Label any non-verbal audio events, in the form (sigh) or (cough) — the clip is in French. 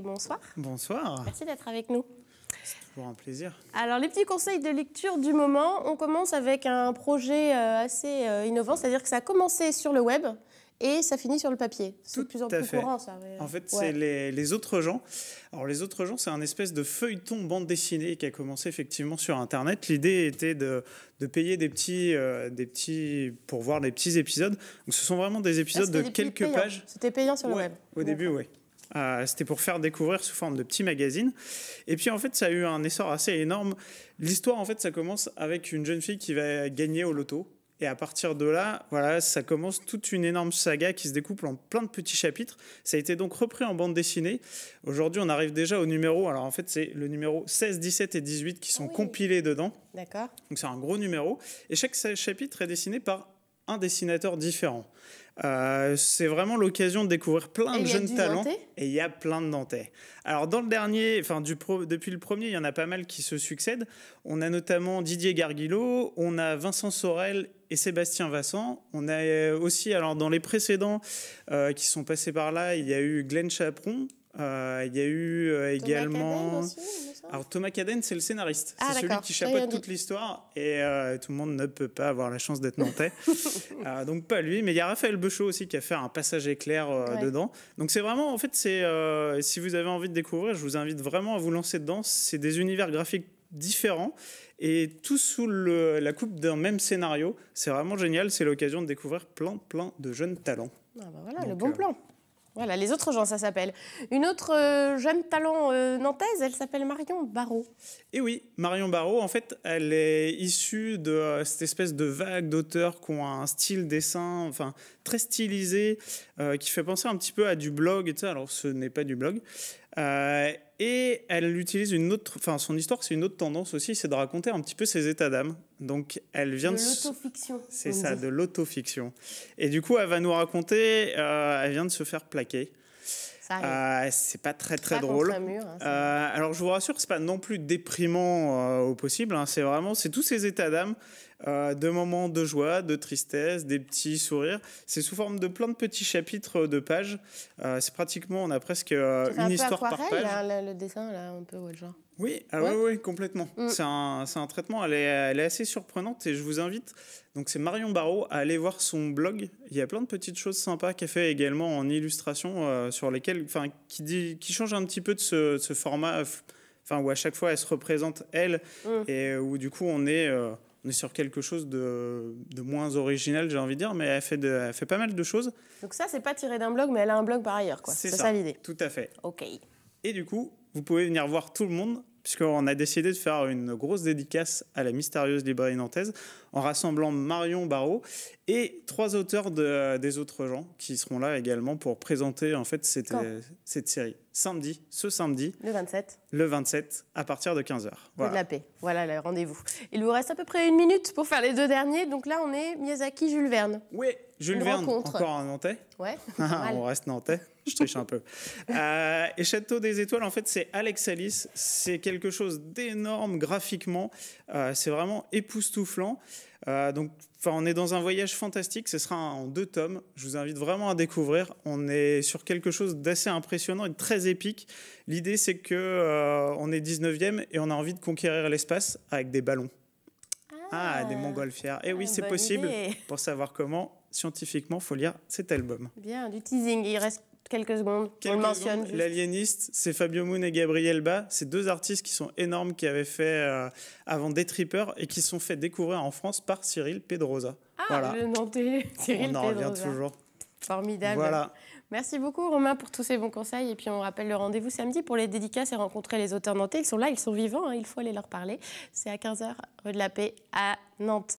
bonsoir. Bonsoir. Merci d'être avec nous. C'est un plaisir. Alors, les petits conseils de lecture du moment. On commence avec un projet euh, assez euh, innovant, c'est-à-dire que ça a commencé sur le web et ça finit sur le papier. C'est de plus en plus fait. courant, ça. En fait, c'est les, autres gens. Alors, les autres gens, c'est un espèce de feuilleton bande dessinée qui a commencé effectivement sur Internet. L'idée était de, payer des petits, euh, des petits. pour voir les petits épisodes. Donc, ce sont vraiment des épisodes ah, de quelques pages. C'était payant sur le web. Au début, oui. Euh, c'était pour faire découvrir sous forme de petits magazines. Et puis en fait, ça a eu un essor assez énorme. L'histoire, en fait, ça commence avec une jeune fille qui va gagner au loto. Et à partir de là, voilà, ça commence toute une énorme saga qui se découpe en plein de petits chapitres. Ça a été donc repris en bande dessinée. Aujourd'hui, on arrive déjà au numéro. Alors en fait, c'est le numéro 16, 17 et 18 qui sont ah compilés dedans. D'accord. Donc c'est un gros numéro. Et chaque chapitre est dessiné par un dessinateur différent. Euh, c'est vraiment l'occasion de découvrir plein de jeunes talents. Et il y a plein de Nantais. Alors, dans le dernier, enfin, du pro, depuis le premier, il y en a pas mal qui se succèdent. On a notamment Didier Garguillo, on a Vincent Sorel et Sébastien Vassan. On a aussi, alors, dans les précédents euh, qui sont passés par là, il y a eu Glenn Chaperon, euh, il y a eu également. Alors Thomas Caden, c'est le scénariste. Ah, c'est celui qui chapeaute toute l'histoire et euh, tout le monde ne peut pas avoir la chance d'être nantais. (laughs) Euh, donc pas lui, mais il y a Raphaël Bechot aussi qui a fait un passage éclair euh, dedans. Donc c'est vraiment, en fait, c'est si vous avez envie de découvrir, je vous invite vraiment à vous lancer dedans. C'est des univers graphiques différents et tout sous la coupe d'un même scénario. C'est vraiment génial. C'est l'occasion de découvrir plein, plein de jeunes talents. Ah, bah voilà, le bon plan les autres gens, ça s'appelle. Une autre euh, jeune talent euh, nantaise, elle s'appelle Marion Barrault. Et eh oui, Marion Barrault, en fait, elle est issue de euh, cette espèce de vague d'auteurs qui ont un style dessin, enfin, très stylisé, qui fait penser un petit peu à du blog, alors ce n'est pas du blog, euh, et elle utilise une autre, enfin son histoire, c'est une autre tendance aussi, c'est de raconter un petit peu ses états d'âme. Donc elle vient de, l'autofiction. C'est ça, de l'autofiction. Et du coup, elle va nous raconter, euh, elle vient de se faire plaquer. Ah, c'est pas très très drôle. Hein, euh, alors je vous rassure, c'est pas non plus déprimant euh, au possible. Hein. C'est vraiment, c'est tous ces états d'âme, euh, de moments de joie, de tristesse, des petits sourires. C'est sous forme de plein de petits chapitres de pages. c'est pratiquement, on a presque une histoire par page. Hein, le, dessin là, un peu ouais, genre. Oui, ah complètement. Mm. C'est un, un, traitement, elle est, assez surprenante et je vous invite, donc c'est Marion Barrault, à aller voir son blog. Il y a plein de petites choses sympas qu'elle fait également en illustration euh, sur lesquelles, enfin, qui, dit, qui change un petit peu de ce, format, enfin, où à chaque fois elle se représente elle mm. et euh, où du coup on est. Euh, on est sur quelque chose de, de moins original, j'ai envie de dire, mais elle fait, de, elle fait pas mal de choses. Donc ça, c'est pas tiré d'un blog, mais elle a un blog par ailleurs, quoi. C'est ça, ça l'idée. Tout à fait. Ok. Et du coup, vous pouvez venir voir tout le monde puisqu'on a décidé de faire une grosse dédicace à la mystérieuse librairie nantaise en rassemblant Marion Barrault et trois auteurs euh, des autres gens qui seront là également pour présenter en fait cette euh, série samedi, ce samedi. Le 27. Le 27, à partir de 15h. Voilà. de la paix. Voilà le rendez-vous. Il vous reste à peu près une minute pour faire les deux derniers. Donc là, on est Miyazaki, Jules Verne. Oui, Jules Verne, encore en Nantais. Ouais. (laughs) Ah, on reste Nantais. Je triche un peu. (laughs) Euh, et Château des Étoiles, en fait, c'est Alex Alice. C'est quelque chose d'énorme graphiquement. Euh, c'est vraiment époustouflant. Euh, donc, on est dans un voyage fantastique. Ce sera en deux tomes. Je vous invite vraiment à découvrir. On est sur quelque chose d'assez impressionnant et très épique. L'idée, c'est que euh, on est 19e et on a envie de conquérir l'espace avec des ballons. Ah, ah. des montgolfières. Et eh oui, ah, c'est possible. Pour savoir comment, scientifiquement, faut lire cet album. Bien, du teasing. Il reste quelques secondes, on le mentionne. L'aliéniste, c'est Fabio Moon et Gabriel Ba. Ces deux artistes qui sont énormes, qui avaient fait euh, avant des trippers et qui sont fait découvrir en France par Cyril Pedrosa. Ah, le Nantais, Cyril (laughs) On en revient toujours. Formidable. Voilà. Merci beaucoup Romain pour tous ces bons conseils. Et puis on rappelle le rendez-vous samedi pour les dédicaces et rencontrer les auteurs nantais. Ils sont là, ils sont vivants, hein. il faut aller leur parler. C'est à 15h, rue de la Paix à Nantes.